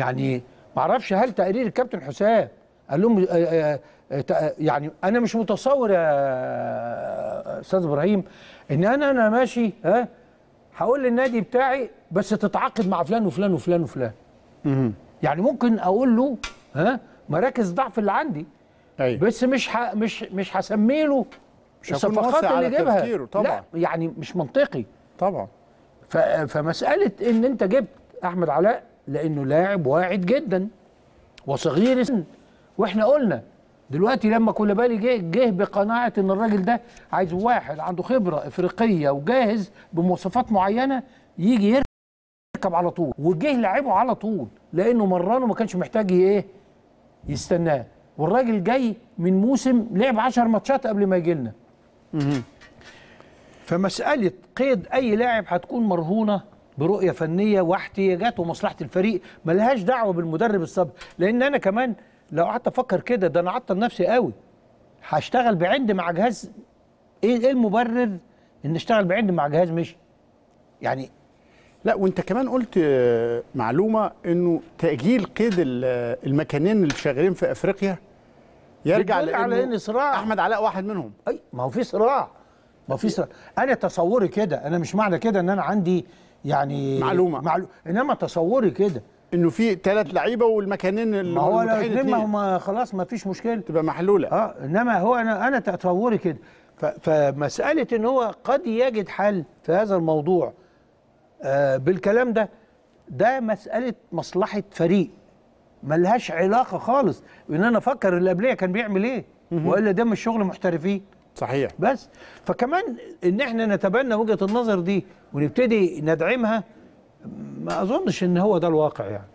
يعني ما اعرفش هل تقرير الكابتن حسام قال لهم آه، آه، آه، يعني انا مش متصور يا استاذ ابراهيم ان انا انا ماشي ها هقول للنادي بتاعي بس تتعاقد مع فلان وفلان وفلان وفلان يعني ممكن اقول له ها مراكز ضعف اللي عندي أيوة. بس مش ه... مش مش هسمي له مش الصفقات اللي جابها طبعا لا يعني مش منطقي طبعا ف... فمساله ان انت جبت احمد علاء لانه لاعب واعد جدا وصغير السن واحنا قلنا دلوقتي لما بالي جه جه بقناعه ان الراجل ده عايز واحد عنده خبره افريقيه وجاهز بمواصفات معينه يجي يركب على طول وجه لعبه على طول لانه مرانه ما كانش محتاج ايه يستناه والراجل جاي من موسم لعب 10 ماتشات قبل ما يجي لنا فمساله قيد اي لاعب هتكون مرهونه برؤيه فنيه واحتياجات ومصلحه الفريق ملهاش دعوه بالمدرب السابق لان انا كمان لو قعدت افكر كده ده انا عطل نفسي قوي هشتغل بعند مع جهاز ايه ايه المبرر ان اشتغل بعند مع جهاز مشي يعني لا وانت كمان قلت آه، معلومه انه تاجيل قيد آه، المكانين اللي شغالين في افريقيا يرجع على ان صراع احمد علاء واحد منهم اي ما هو في صراع ما هو في صراع انا تصوري كده انا مش معنى كده ان انا عندي يعني معلومه معلو... انما تصوري كده انه في ثلاث لعيبه والمكانين اللي ما هو لو اتنين هم خلاص ما فيش مشكله تبقى محلوله اه انما هو انا انا تصوري كده ف... فمساله ان هو قد يجد حل في هذا الموضوع آه بالكلام ده ده مساله مصلحه فريق ملهاش علاقه خالص ان انا افكر اللي قبليه كان بيعمل ايه والا ده مش شغل محترفين صحيح بس فكمان ان احنا نتبنى وجهه النظر دي ونبتدي ندعمها ما اظنش ان هو ده الواقع يعني